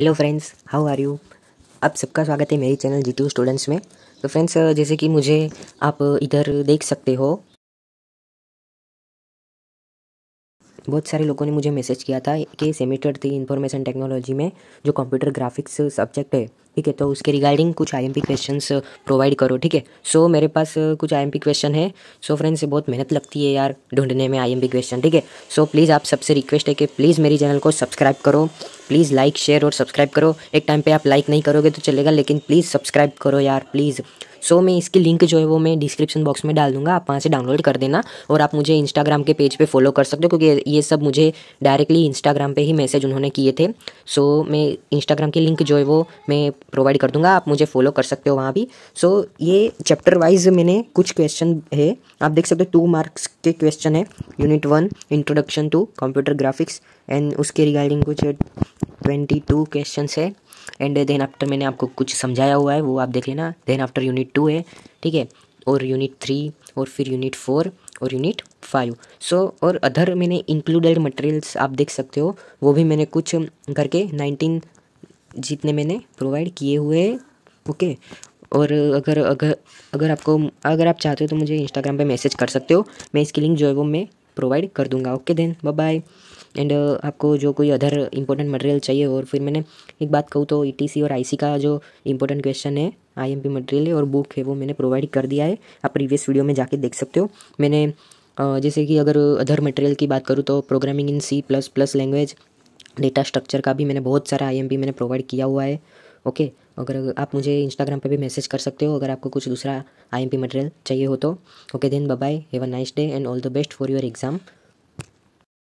hello friends how are you आप सबका स्वागत है मेरे चैनल जी स्टूडेंट्स में तो फ्रेंड्स जैसे कि मुझे आप इधर देख सकते हो बहुत सारे लोगों ने मुझे मैसेज किया था कि सेमेस्टर थी इन्फॉर्मेशन टेक्नोलॉजी में जो कंप्यूटर ग्राफिक्स सब्जेक्ट है ठीक है तो उसके रिगार्डिंग कुछ I M P questions provide करो ठीक है सो मेरे पास uh, कुछ आई एम पी क्वेश्चन है सो फ्रेंड्स बहुत मेहनत लगती है यार ढूंढने में आई एम पी क्वेश्चन ठीक है सो प्लीज़ आप सबसे रिक्वेस्ट है कि प्लीज़ मेरी चैनल को सब्सक्राइब करो प्लीज़ लाइक शेयर और सब्सक्राइब करो एक टाइम पर आप लाइक नहीं करोगे तो चलेगा लेकिन प्लीज़ सब्सक्राइब करो यार प्लीज़ सो so, मैं इसकी लिंक जो है वो मैं डिस्क्रिप्शन बॉक्स में डाल दूंगा आप वहाँ से डाउनलोड कर देना और आप मुझे इंस्टाग्राम के पेज पे फॉलो कर सकते हो क्योंकि ये सब मुझे डायरेक्टली इंस्टाग्राम पे ही मैसेज उन्होंने किए थे सो so, मैं इंस्टाग्राम की लिंक जो है वो मैं प्रोवाइड कर दूंगा आप मुझे फॉलो कर सकते हो वहाँ भी सो so, ये चैप्टर वाइज मैंने कुछ क्वेश्चन है आप देख सकते हो टू मार्क्स के क्वेश्चन है unit one introduction to computer graphics and उसके रिगार्डिंग कुछ ट्वेंटी टू क्वेश्चन है एंड देन आफ्टर मैंने आपको कुछ समझाया हुआ है वो आप देख लेना देन आफ्टर यूनिट टू है ठीक है और यूनिट थ्री और फिर यूनिट फोर और यूनिट फाइव सो और अदर मैंने इंक्लूडेड मटेरियल्स आप देख सकते हो वो भी मैंने कुछ करके नाइनटीन जितने मैंने प्रोवाइड किए हुए हैं ओके और अगर अगर अगर आपको अगर आप चाहते हो तो मुझे इंस्टाग्राम पे मैसेज कर सकते हो मैं इसकी लिंक जो है वो मैं प्रोवाइड कर दूंगा okay then bye bye and आपको जो कोई अदर इंपॉर्टेंट मटेरियल चाहिए और फिर मैंने एक बात कहूँ तो ई e और आई का जो इंपॉर्टेंट क्वेश्चन है आई एम पी मटेरियल है और बुक है वो मैंने प्रोवाइड कर दिया है आप प्रीवियस वीडियो में जाके देख सकते हो मैंने uh, जैसे कि अगर अदर मटेरियल की बात करूँ तो programming in C plus plus language data structure का भी मैंने बहुत सारा आई मैंने प्रोवाइड किया हुआ है ओके अगर आप मुझे इंस्टाग्राम पे भी मैसेज कर सकते हो अगर आपको कुछ दूसरा आई मटेरियल चाहिए हो तो okay then bye have a nice day and all the best for your exam